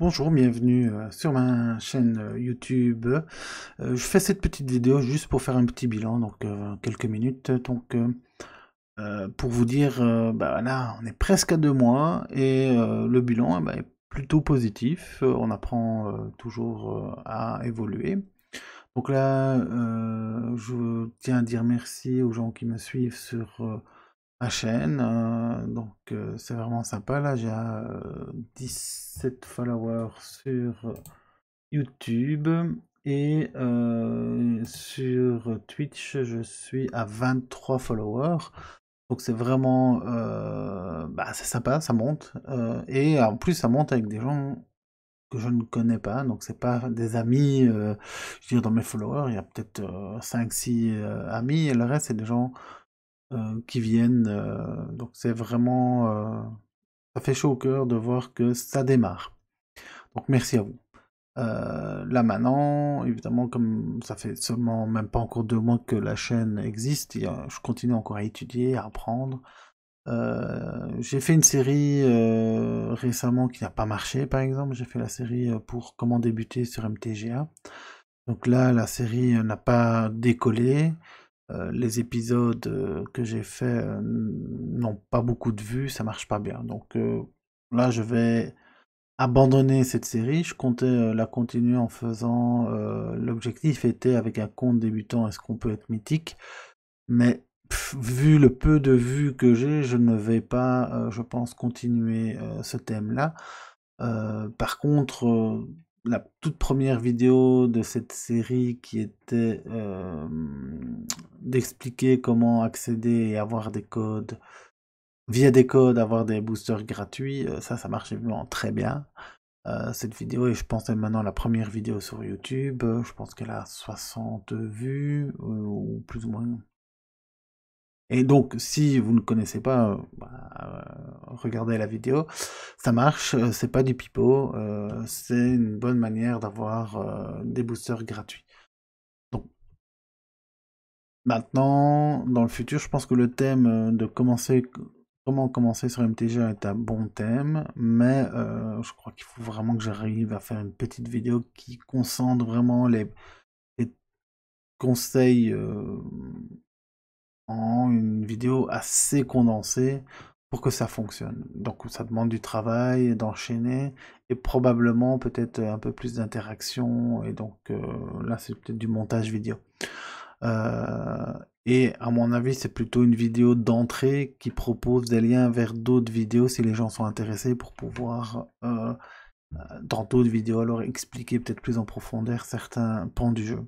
Bonjour, bienvenue euh, sur ma chaîne euh, YouTube. Euh, je fais cette petite vidéo juste pour faire un petit bilan, donc quelques minutes. Donc, pour vous dire, bah, là, on est presque à deux mois et le bilan eh ben, est plutôt positif. On apprend toujours à évoluer. Donc là, je tiens à dire merci aux gens qui me suivent sur ma chaîne. donc c'est vraiment sympa. Là, j'ai 17 euh, followers sur YouTube. Et euh, sur Twitch, je suis à 23 followers. Donc c'est vraiment... Euh, bah, c'est sympa, ça monte. et en plus, ça monte avec des gens que je ne connais pas. Donc c'est pas des amis. je veux dire, dans mes followers, il y a peut-être 5-6 amis. Et le reste, c'est des gens euh, qui viennent. Euh, donc c'est vraiment... Euh, ça fait chaud au cœur de voir que ça démarre. Donc merci à vous. là maintenant, évidemment, comme ça fait seulement même pas encore deux mois que la chaîne existe, je continue encore à étudier, à apprendre. j'ai fait une série récemment qui n'a pas marché, par exemple. J'ai fait la série pour comment débuter sur MTGA. Donc là, la série n'a pas décollé. Euh, les épisodes euh, que j'ai fait euh, n'ont pas beaucoup de vues, ça marche pas bien. Donc là, je vais abandonner cette série. Je comptais la continuer en faisant. L'objectif était avec un compte débutant, est-ce qu'on peut être mythique Mais vu le peu de vues que j'ai, je ne vais pas, je pense, continuer ce thème-là. par contre, la toute première vidéo de cette série qui était euh, d'expliquer comment accéder et avoir des codes, via des codes, avoir des boosters gratuits, euh, ça, ça marchait vraiment très bien. Euh, cette vidéo et je pense maintenant la première vidéo sur YouTube. Je pense qu'elle a 60 vues, ou plus ou moins et donc, si vous ne connaissez pas, euh, bah, euh, regardez la vidéo. Ça marche, euh, c'est pas du pipeau, c'est une bonne manière d'avoir des boosters gratuits. Donc, maintenant, dans le futur, je pense que le thème de commencer, comment commencer sur MTG est un bon thème, mais je crois qu'il faut vraiment que j'arrive à faire une petite vidéo qui concentre vraiment les conseils une vidéo assez condensée pour que ça fonctionne. Donc ça demande du travail, d'enchaîner et probablement peut-être un peu plus d'interaction et donc euh, là c'est peut-être du montage vidéo. Euh, et à mon avis c'est plutôt une vidéo d'entrée qui propose des liens vers d'autres vidéos si les gens sont intéressés pour pouvoir euh, dans d'autres vidéos alors expliquer peut-être plus en profondeur certains pans du jeu.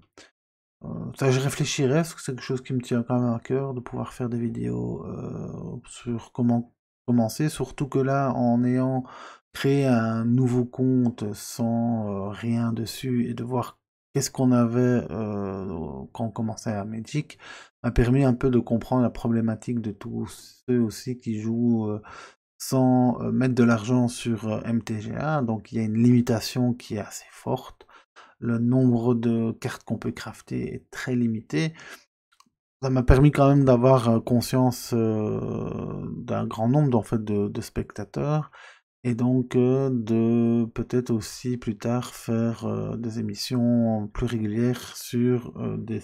Euh, je réfléchirais, parce que c'est quelque chose qui me tient quand même à cœur de pouvoir faire des vidéos euh, sur comment commencer, surtout que là, en ayant créé un nouveau compte sans euh, rien dessus et de voir qu'est-ce qu'on avait quand on commençait à Magic m'a permis un peu de comprendre la problématique de tous ceux aussi qui jouent sans mettre de l'argent sur MTGA. Donc il y a une limitation qui est assez forte le nombre de cartes qu'on peut crafter est très limité. Ça m'a permis quand même d'avoir euh, conscience euh, d'un grand nombre fait, de, spectateurs et donc euh, de peut-être aussi plus tard faire des émissions plus régulières sur des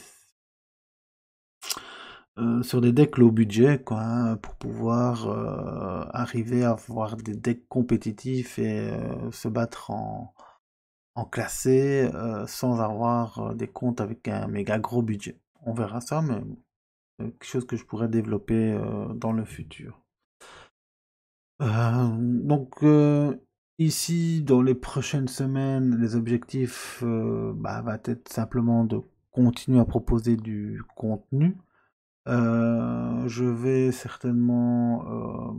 sur des decks low budget quoi, hein, pour pouvoir arriver à avoir des decks compétitifs et se battre en, en classé euh, sans avoir euh, des comptes avec un méga gros budget. On verra ça, mais quelque chose que je pourrais développer euh, dans le futur. donc ici, dans les prochaines semaines, les objectifs bah, va être simplement de continuer à proposer du contenu. je vais certainement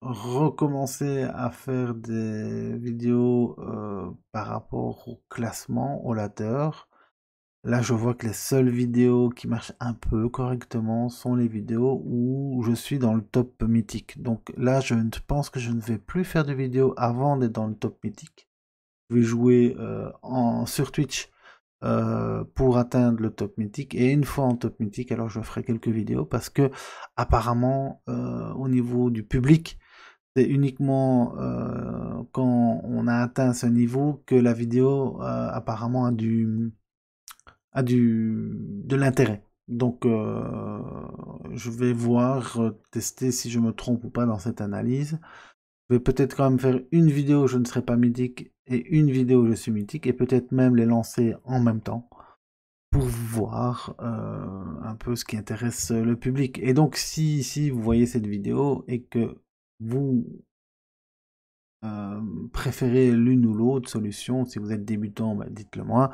recommencer à faire des vidéos euh, par rapport au classement, au ladder. Là, je vois que les seules vidéos qui marchent un peu correctement sont les vidéos où je suis dans le top mythique. Donc là, je pense que je ne vais plus faire de vidéos avant d'être dans le top mythique. Je vais jouer euh, sur Twitch euh, pour atteindre le top mythique et une fois en top mythique alors je ferai quelques vidéos parce que apparemment au niveau du public uniquement euh, quand on a atteint ce niveau que la vidéo euh, apparemment a du, a du de l'intérêt. Donc euh, je vais voir, tester si je me trompe ou pas dans cette analyse. Je vais peut-être quand même faire une vidéo je ne serai pas mythique et une vidéo je suis mythique et peut-être même les lancer en même temps pour voir un peu ce qui intéresse le public. Et donc si, si vous voyez cette vidéo et que vous euh, préférez l'une ou l'autre solution. Si vous êtes débutant, bah, dites-le moi.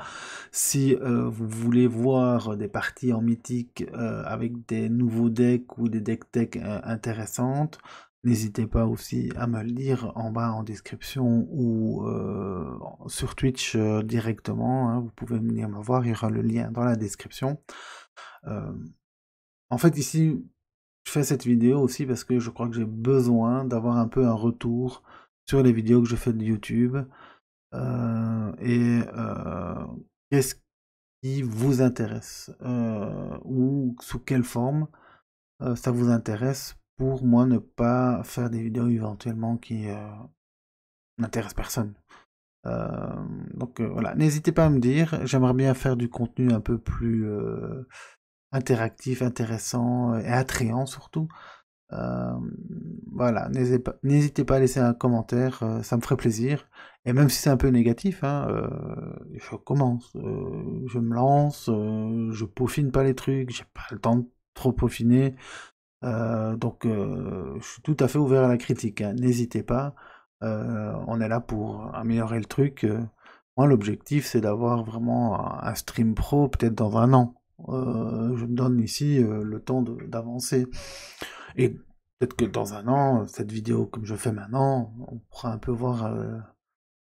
Si euh, vous voulez voir des parties en mythique euh, avec des nouveaux decks ou des decks tech intéressantes, n'hésitez pas aussi à me le dire en bas en description ou sur Twitch directement. Hein. Vous pouvez venir me voir, il y aura le lien dans la description. en fait, ici, je fais cette vidéo aussi parce que je crois que j'ai besoin d'avoir un peu un retour sur les vidéos que je fais de YouTube. Euh, et euh, qu'est-ce qui vous intéresse euh, ou sous quelle forme ça vous intéresse pour moi ne pas faire des vidéos éventuellement qui n'intéressent personne. donc voilà, n'hésitez pas à me dire, j'aimerais bien faire du contenu un peu plus interactif, intéressant euh, et attrayant surtout. Euh, voilà, n'hésitez pas, à laisser un commentaire, euh, ça me ferait plaisir. Et même si c'est un peu négatif, hein, je commence, je me lance, je peaufine pas les trucs, j'ai pas le temps de trop peaufiner. donc, je suis tout à fait ouvert à la critique. Hein. N'hésitez pas, on est là pour améliorer le truc. moi, l'objectif, c'est d'avoir vraiment un stream pro, peut-être dans un an. Euh, je me donne ici euh, le temps d'avancer. Et peut-être que dans un an, cette vidéo comme je fais maintenant, on pourra un peu voir euh,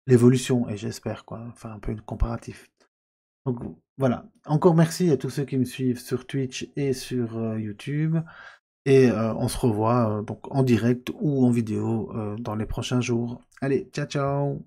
l'évolution, et j'espère, quoi, enfin un peu une comparatif. Donc voilà, encore merci à tous ceux qui me suivent sur Twitch et sur YouTube. Et on se revoit donc en direct ou en vidéo dans les prochains jours. Allez, ciao ciao